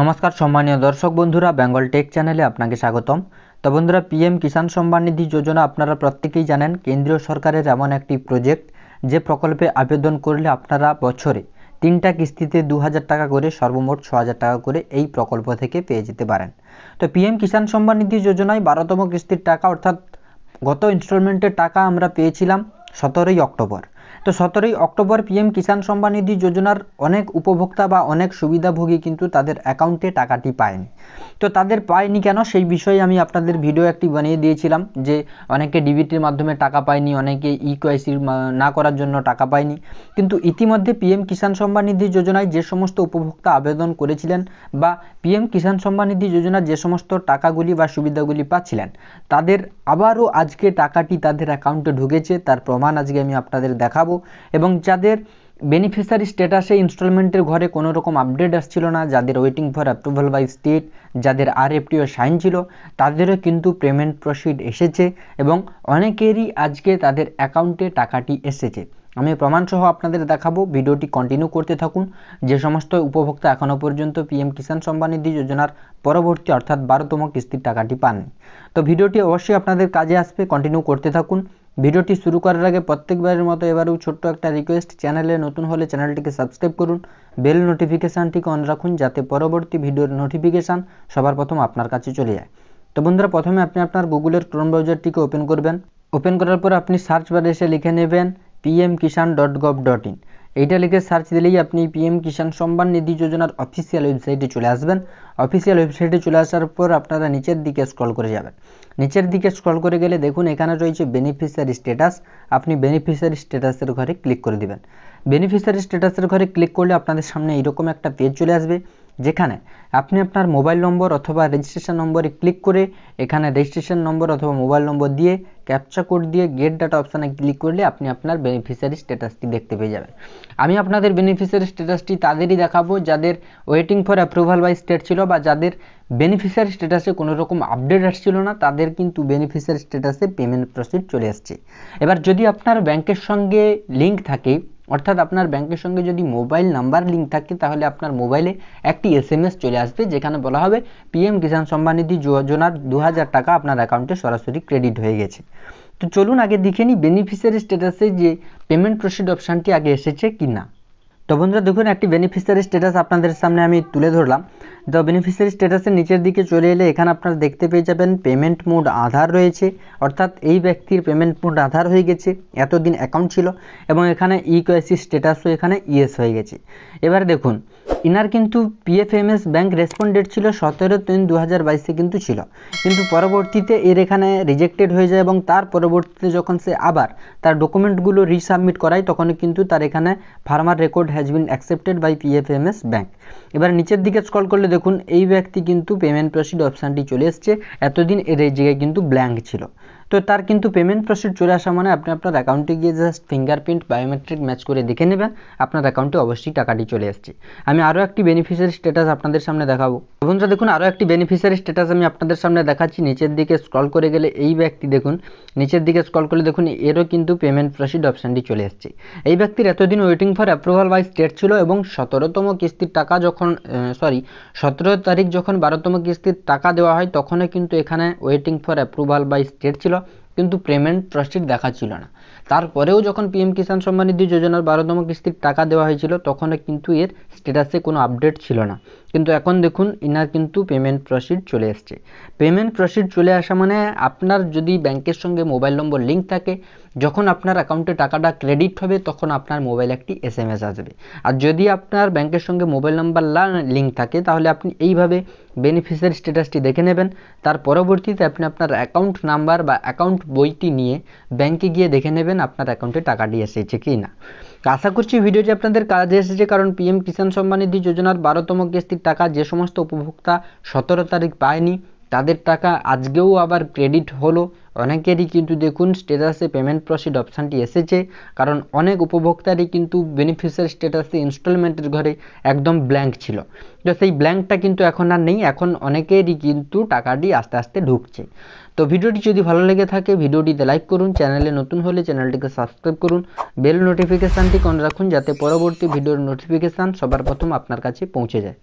নমস্কার সম্মানীয় দর্শক বন্ধুরা বেঙ্গল টেক চ্যানেলে আপনাকে স্বাগতম তো বন্ধুরা পিএম কিষাণ সম্মান নিধি যোজনা আপনারা প্রত্যেকেই জানেন কেন্দ্রীয় সরকারের এমন একটি প্রজেক্ট যে প্রকল্পে আবেদন করলে আপনারা বছরে তিনটা কিস্তিতে দু টাকা করে সর্বমোট ছ টাকা করে এই প্রকল্প থেকে পেয়ে যেতে পারেন তো পিএম কিষাণ সম্মান নিধি যোজনায় বারোতম কিস্তির টাকা অর্থাৎ গত ইনস্টলমেন্টের টাকা আমরা পেয়েছিলাম সতেরোই অক্টোবর তো সতেরোই অক্টোবর পিএম কিষাণ সম্মান নিধি যোজনার অনেক উপভোক্তা বা অনেক সুবিধাভোগী কিন্তু তাদের অ্যাকাউন্টে টাকাটি পায়নি তো তাদের পায়নি কেন সেই বিষয়ে আমি আপনাদের ভিডিও একটি বানিয়ে দিয়েছিলাম যে অনেকে ডিবিটির মাধ্যমে টাকা পায়নি অনেকে ইকোয়াইসি না করার জন্য টাকা পায়নি কিন্তু ইতিমধ্যে পিএম কিষাণ সম্মান নিধি যোজনায় যে সমস্ত উপভোক্তা আবেদন করেছিলেন বা পিএম কিষাণ সম্মান নিধি যোজনার যে সমস্ত টাকাগুলি বা সুবিধাগুলি পাচ্ছিলেন তাদের আবারও আজকে টাকাটি তাদের অ্যাকাউন্টে ঢুকেছে তার প্রমাণ আজকে আমি আপনাদের দেখাবো এবং যাদের বেনিফিশিয়ারি স্ট্যাটাসে ইনস্টলমেন্টের ঘরে কোনো রকম আপডেট আসছিল না যাদের waiting for approval by state যাদের আর এফটিও সাইন ছিল তাদেরও কিন্তু পেমেন্ট প্রসিড এসেছে এবং অনেকেরই আজকে তাদের অ্যাকাউন্টে টাকাটি এসেছে আমি প্রমাণসহ আপনাদের দেখাবো ভিডিওটি কন্টিনিউ করতে থাকুন যে সমস্ত উপভোক্তা এখনও পর্যন্ত পিএম কিষাণ সম্মান নিধি যোজনার পরবর্তী অর্থাৎ বারোতম কিস্তির টাকাটি পাননি তো ভিডিওটি অবশ্যই আপনাদের কাজে আসবে কন্টিনিউ করতে থাকুন ভিডিওটি শুরু করার আগে প্রত্যেকবারের মতো এবারেও ছোট্ট একটা রিকোয়েস্ট চ্যানেলে নতুন হলে চ্যানেলটিকে সাবস্ক্রাইব করুন বেল নোটিফিকেশানটিকে অন রাখুন যাতে পরবর্তী ভিডিওর নোটিফিকেশান সবার প্রথম আপনার কাছে চলে যায় তো বন্ধুরা প্রথমে আপনি আপনার গুগলের ক্রোম ব্রাউজারটিকে ওপেন করবেন ওপেন করার পর আপনি সার্চ বারে এসে লিখে নেবেন PM Kisan dot gov dot in এইটা লিখে সার্চ দিলেই আপনি পিএম কিষাণ সম্মান নিধি যোজনার অফিসিয়াল ওয়েবসাইটে চলে আসবেন অফিসিয়াল ওয়েবসাইটে চলে আসার পর আপনারা নিচের দিকে স্ক্রল করে যাবেন নিচের দিকে স্ক্রল করে গেলে দেখুন এখানে রয়েছে বেনিফিশিয়ারি স্ট্যাটাস আপনি বেনিফিশিয়ারি স্ট্যাটাসের ঘরে ক্লিক করে দিবেন বেনিফিশিয়ারি স্ট্যাটাসের ঘরে ক্লিক করলে আপনাদের সামনে এইরকম একটা পেজ চলে আসবে যেখানে আপনি আপনার মোবাইল নম্বর অথবা রেজিস্ট্রেশন নম্বরে ক্লিক করে এখানে রেজিস্ট্রেশন নম্বর অথবা মোবাইল নম্বর দিয়ে ক্যাপচা কোড দিয়ে গেট ডাটা অপশানে ক্লিক করলে আপনি আপনার বেনিফিসিয়ারি স্ট্যাটাসটি দেখতে পেয়ে যাবেন আমি আপনাদের বেনিফিসিয়ারি স্ট্যাটাসটি তাদেরই দেখাবো যাদের waiting for approval by state ছিল বা যাদের বেনিফিসিয়ারি স্ট্যাটাসে কোনো রকম আপডেট আসছিল না তাদের কিন্তু বেনিফিসিয়ারি স্ট্যাটাসে পেমেন্ট প্রসিড চলে আসছে এবার যদি আপনার ব্যাংকের সঙ্গে লিঙ্ক থাকে অর্থাৎ আপনার ব্যাংকের সঙ্গে যদি মোবাইল নাম্বার লিঙ্ক থাকে তাহলে আপনার মোবাইলে একটি এসএমএস চলে আসবে যেখানে বলা হবে পিএম কিষাণ সম্মান যোজনার দু টাকা আপনার অ্যাকাউন্টে সরাসরি ক্রেডিট হয়ে গেছে তো চলুন আগে দেখে নিই বেনিফিশিয়ারি স্ট্যাটাসে যে পেমেন্ট প্রসিড অপশানটি আগে এসেছে কি না তো বন্ধুরা দেখুন একটি বেনিফিসিয়ারি স্ট্যাটাস আপনাদের সামনে আমি তুলে ধরলাম তো বেনিফিসিয়ারি স্ট্যাটাসের নিচের দিকে চলে এলে এখানে আপনারা দেখতে পেয়ে যাবেন পেমেন্ট মোড আধার রয়েছে অর্থাৎ এই ব্যক্তির পেমেন্ট মোড আধার হয়ে গেছে এতদিন অ্যাকাউন্ট ছিল এবং এখানে ইকোয়াইসি e স্ট্যাটাসও এখানে ইয়েস e হয়ে গেছে এবার দেখুন ইনার কিন্তু পিএফএমএস ব্যাংক রেসপন্ড ডেট ছিল সতেরো তিন দু হাজার বাইশে কিন্তু ছিল কিন্তু পরবর্তীতে এর এখানে রিজেক্টেড হয়ে যায় এবং তার পরবর্তীতে যখন সে আবার তার ডকুমেন্টগুলো রিসাবমিট করায় তখন কিন্তু তার এখানে farmer record has been accepted by PFMS bank এবার নিচের দিকে স্কল করলে দেখুন এই ব্যক্তি কিন্তু পেমেন্ট প্রসিড অপশানটি চলে এসছে এতদিন এর এই জায়গায় কিন্তু ব্ল্যাঙ্ক ছিল তো তার কিন্তু পেমেন্ট প্রসিড চলে আসা মানে আপনি আপনার অ্যাকাউন্টে গিয়ে জাস্ট ফিঙ্গারপ্রিন্ট বায়োমেট্রিক ম্যাচ করে দেখে নেবেন আপনার অ্যাকাউন্টে অবশ্যই টাকাটি চলে আসছে আমি আরও একটি বেনিফিশিয়ারি স্ট্যাটাস আপনাদের সামনে দেখাবো বন্ধুরা দেখুন আরও একটি বেনিফিশিয়ারি স্ট্যাটাস আমি আপনাদের সামনে দেখাচ্ছি নিচের দিকে স্ক্রল করে গেলে এই ব্যক্তি দেখুন নিচের দিকে স্ক্রল করলে দেখুন এরও কিন্তু পেমেন্ট প্রসিড অপশানটি চলে আসছে এই ব্যক্তির এতদিন waiting for approval by state ছিল এবং সতেরোতম কিস্তির টাকা যখন সরি সতেরো তারিখ যখন বারোতম কিস্তির টাকা দেওয়া হয় তখনও কিন্তু এখানে waiting for approval by state ছিল কিন্তু পেমেন্ট প্রসিড দেখাচ্ছিল না তারপরেও যখন পিএম কিষাণ সম্মান নিধি যোজনার বারোতম কিস্তির টাকা দেওয়া হয়েছিল তখন কিন্তু এর স্ট্যাটাসে কোনো আপডেট ছিল না কিন্তু এখন দেখুন ইনার কিন্তু পেমেন্ট প্রসিড চলে এসছে পেমেন্ট প্রসিড চলে আসা মানে আপনার যদি ব্যাংকের সঙ্গে মোবাইল নম্বর লিঙ্ক থাকে যখন আপনার অ্যাকাউন্টে টাকাটা ক্রেডিট হবে তখন আপনার মোবাইলে একটি এস এম এস আসবে আর যদি আপনার ব্যাংকের সঙ্গে মোবাইল নাম্বার লিঙ্ক থাকে তাহলে আপনি এইভাবে বেনিফিসিয়ারি স্ট্যাটাসটি দেখে নেবেন তার পরবর্তীতে আপনি আপনার অ্যাকাউন্ট নাম্বার বা অ্যাকাউন্ট বইটি নিয়ে ব্যাংকে গিয়ে দেখে নেবেন আপনার অ্যাকাউন্টে টাকাটি এসেছে কি না আশা করছি ভিডিওটি আপনাদের কাজে এসেছে কারণ পিএম কিষাণ সম্মান নিধি যোজনার বারোতম কিস্তির টাকা যে সমস্ত উপভোক্তা সতেরো তারিখ পায়নি তাদের টাকা আজকেও আবার ক্রেডিট হলো অনেকেরই কিন্তু দেখুন স্টেটাসে পেমেন্ট প্রসিড অপশানটি এসেছে কারণ অনেক উপভোক্তারই কিন্তু বেনিফিশিয়ারি স্ট্যাটাসে ইনস্টলমেন্টের ঘরে একদম ব্ল্যাঙ্ক ছিল তো সেই ব্ল্যাঙ্কটা কিন্তু এখন আর নেই এখন অনেকেরই কিন্তু টাকাটি আস্তে আস্তে ঢুকছে তো ভিডিওটি যদি ভালো লেগে থাকে ভিডিওটিতে লাইক করুন চ্যানেলে নতুন হলে চ্যানেলটিকে সাবস্ক্রাইব করুন বেল নোটিফিকেশানটি কন রাখুন যাতে পরবর্তী ভিডিওর নোটিফিকেশান সবার প্রথম আপনার কাছে পৌঁছে যায়